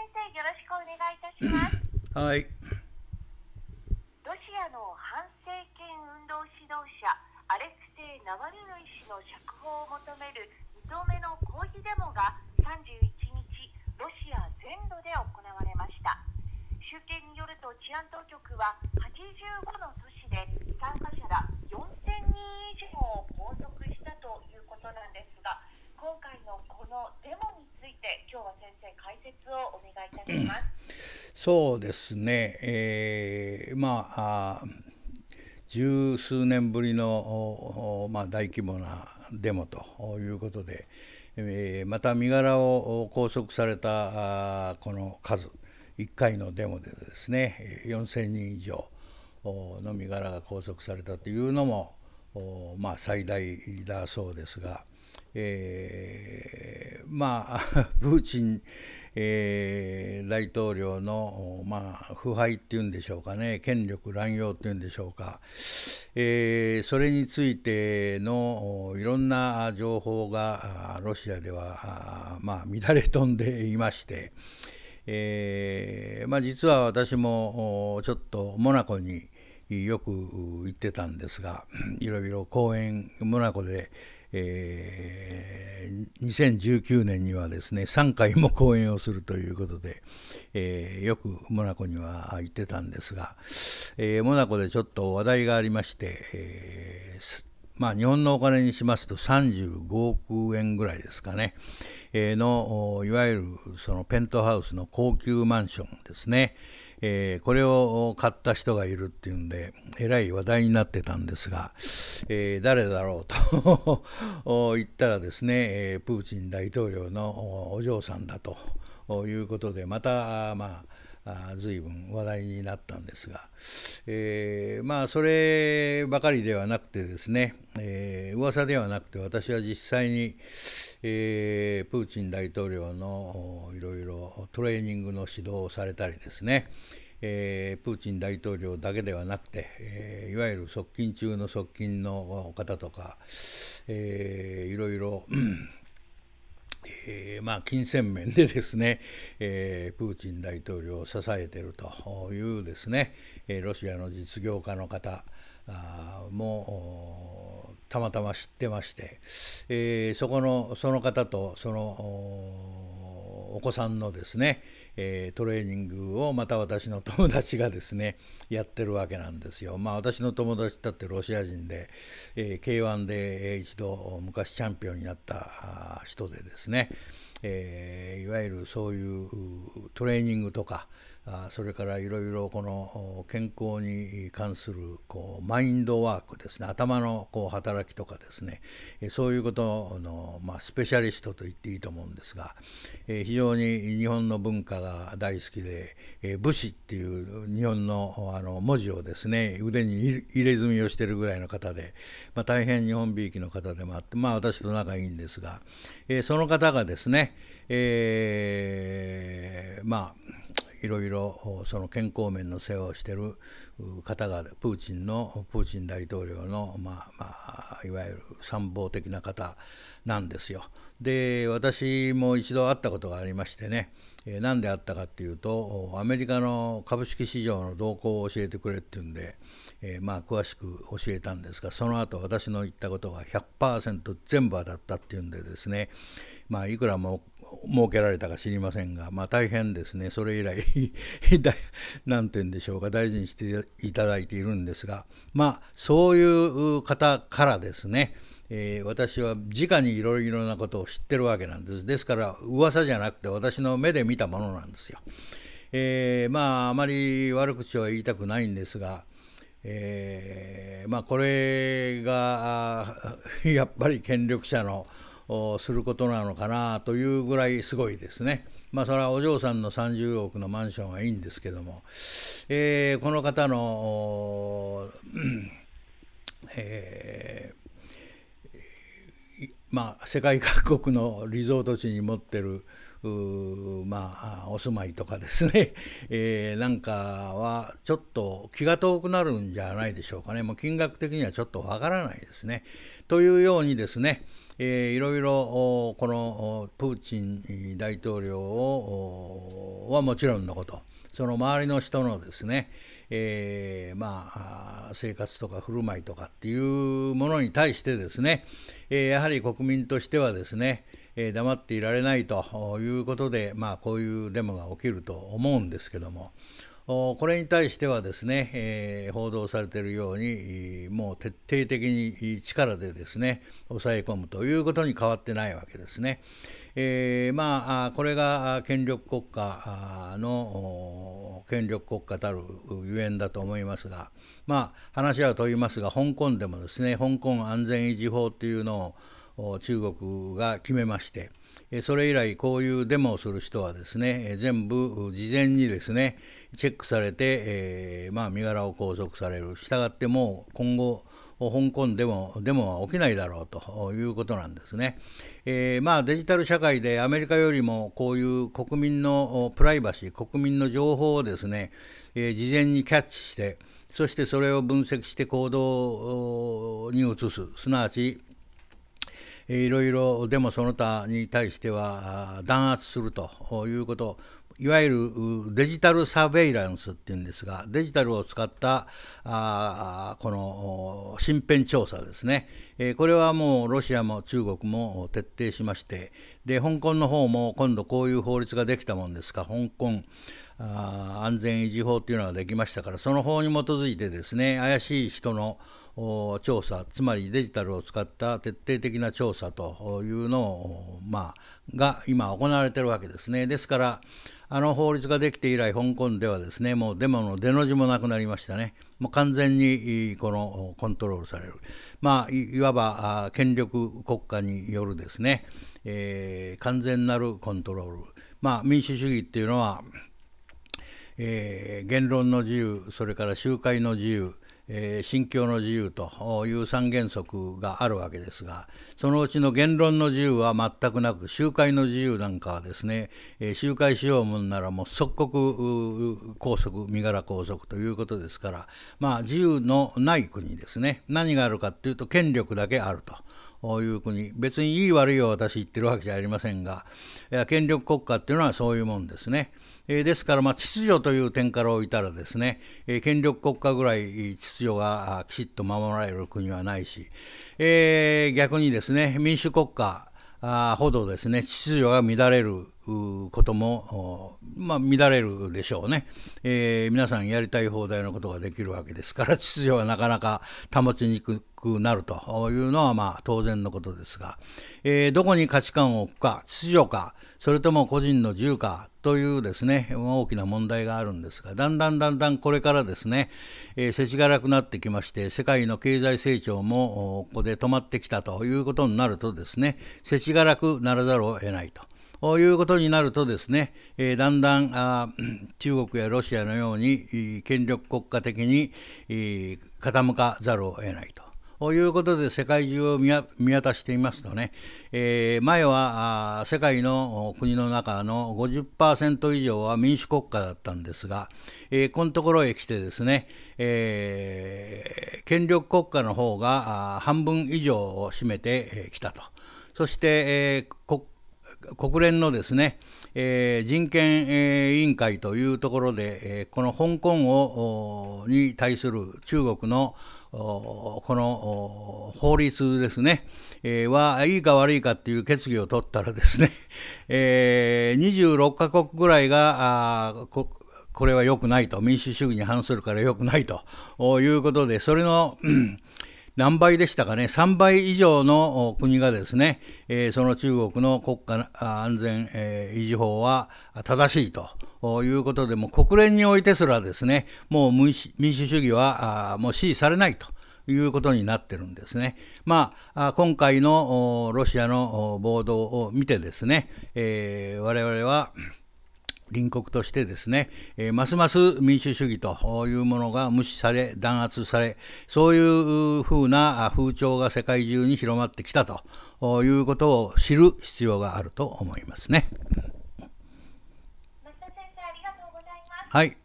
先生よろしくお願いいたしますはいロシアの反政権運動指導者アレクセイ・ナワリヌイ氏の釈放を求める2度目の抗議デモが31日ロシア全土で行われました集計によると治安当局は85の都市で参加者らそうですね、えー、まあ十数年ぶりの、まあ、大規模なデモということで、えー、また身柄を拘束されたこの数1回のデモでですね4,000人以上の身柄が拘束されたというのも、まあ、最大だそうですが、えー、まあ プーチンえー、大統領の、まあ、腐敗っていうんでしょうかね権力乱用っていうんでしょうか、えー、それについてのいろんな情報がロシアでは、まあ、乱れ飛んでいまして、えー、まあ、実は私もちょっとモナコによく行ってたんですがいろいろ講演モナコでえー、2019年にはですね3回も講演をするということで、えー、よくモナコには行ってたんですが、えー、モナコでちょっと話題がありまして、えー、まあ、日本のお金にしますと35億円ぐらいですかね、えー、のいわゆるそのペントハウスの高級マンションですね。えー、これを買った人がいるっていうんで、えらい話題になってたんですが、えー、誰だろうと言ったらですね、えプーチン大統領のお嬢さんだということで、また、まあ、随分話題になったんですが、えー、まあそればかりではなくてですね、えー、噂ではなくて私は実際に、えー、プーチン大統領のいろいろトレーニングの指導をされたりですね、えー、プーチン大統領だけではなくて、えー、いわゆる側近中の側近の方とか、えー、いろいろえー、まあ、金銭面でですね、えー、プーチン大統領を支えているというですね、えロシアの実業家の方もたまたま知ってまして、えそこのその方とそのお子さんのですね、えー、トレーニングをまた私の友達がですね やってるわけなんですよ。まあ私の友達だってロシア人で、えー、K1 で一度昔チャンピオンになった人でですね、えー、いわゆるそういうトレーニングとか、あそれからいろいろこの健康に関するこうマインドワークですね頭のこう働きとかですねそういうことの、まあ、スペシャリストと言っていいと思うんですが、え非常に日本の文化が大好きで「え武士」っていう日本のあの文字をですね腕に入れ墨をしてるぐらいの方で、まあ、大変日本びいきの方でもあって、まあ、私と仲いいんですが、えその方がですね、えまあいろいろその健康面の世話をしてる方がプーチンのプーチン大統領の、まあまあ、いわゆる参謀的な方なんですよ。で私も一度会ったことがありましてね何であったかっていうとアメリカの株式市場の動向を教えてくれっていうんで、えー、まあ詳しく教えたんですがその後私の言ったことが100%全部当たったっていうんでですねまあいくらも設けられたか知りませんが、まあ、大変ですねそれ以来何 て言うんでしょうか大事にしていただいているんですがまあそういう方からですねえー、私は直にいろいろなことを知ってるわけなんです。ですから噂じゃなくて私の目で見たものなんですよ。えー、まああまり悪口は言いたくないんですが、えー、まあこれが やっぱり権力者のすることなのかなというぐらいすごいですね。まあそれはお嬢さんの30億のマンションはいいんですけども、えー、この方の、えー、まあ世界各国のリゾート地に持ってるまあ、お住まいとかですね、えー、なんかはちょっと気が遠くなるんじゃないでしょうかね、もう金額的にはちょっとわからないですね。というようにですね、えー、いろいろこのプーチン大統領をはもちろんのこと、その周りの人のですね、えー、まあ生活とか振る舞いとかっていうものに対してですね、えー、やはり国民としてはですね、え黙っていられないということで、まあ、こういうデモが起きると思うんですけども。これに対してはですね、え報道されているように、もう徹底的に力でですね、抑え込むということに変わってないわけですね。えー、まあ、これが権力国家の権力国家たるゆえんだと思いますが、まあ、話は問いますが、香港でもですね、香港安全維持法というのを中国が決めまして、それ以来、こういうデモをする人はですね、全部事前にですね、チェックされて、えー、まあ、身柄を拘束される、したがってもう今後、香港でもデモは起きないだろうということなんですね。えー、まあ、デジタル社会でアメリカよりもこういう国民のプライバシー、国民の情報をですね、えー、事前にキャッチして、そしてそれを分析して行動に移す、すなわちいろいろデその他に対しては弾圧するということいわゆるデジタルサベイランスっていうんですがデジタルを使ったあこの身辺調査ですね、えこれはもうロシアも中国も徹底しましてで香港の方も今度こういう法律ができたもんですか香港あ安全維持法っていうのができましたからその法に基づいてですね怪しい人の調査つまりデジタルを使った徹底的な調査というのを、まあ、が今行われてるわけですね。ですからあの法律ができて以来香港ではですねもうデモの出の字もなくなりましたね。もう完全にこのコントロールされる、まあ、いわば権力国家によるですね、えー、完全なるコントロール、まあ、民主主義っていうのは、えー、言論の自由それから集会の自由え信教の自由という三原則があるわけですが、そのうちの言論の自由は全くなく、集会の自由なんかはですね、え集会しようもんならもう即刻拘束、身柄拘束ということですから、まあ、自由のない国ですね、何があるかっていうと、権力だけあると。いう国別にいい悪いを私言ってるわけじゃありませんがいや権力国家っていうのはそういうもんですねえー、ですから、まあ、秩序という点から置いたらですね、えー、権力国家ぐらい秩序がきちっと守られる国はないし、えー、逆にですね民主国家あほどですね秩序が乱れることも、まあ、乱れるでしょうね、えー、皆さんやりたい放題のことができるわけですから 秩序はなかなか保ちにくくなるというのはまあ当然のことですが、えー、どこに価値観を置くか秩序かそれとも個人の自由かというですね大きな問題があるんですがだんだんだんだんこれからですね、えー、世知辛くなってきまして世界の経済成長もここで止まってきたということになるとですね世知辛くならざるを得ないと。いうことになるとですね、えー、だんだんあ中国やロシアのように権力国家的に傾かざるを得ないと。ということで世界中を見渡していますとね、えー、前は世界の国の中の50%以上は民主国家だったんですが、えー、このところへ来てですね、えー、権力国家の方が半分以上を占めてきたと。そして、えー、国連のですね、えー、人権、えー、委員会というところで、えー、この香港をに対する中国のこの法律ですね、えー、は、いいか悪いかっていう決議を取ったらですね、えー、26カ国ぐらいが、あこれは良くないと、民主主義に反するから良くないということで、それの、何倍でしたかね、3倍以上の国がですね、えー、その中国の国家安全、えー、維持法は正しいと。いうことでも国連においてすらですねもう民主主義はもう支持されないということになってるんですね。まあ、今回のロシアの暴動を見てですね、えー、我々は隣国としてですね、えー、ますます民主主義というものが無視され、弾圧され、そういうふうな風潮が世界中に広まってきたということを知る必要があると思いますね。はい。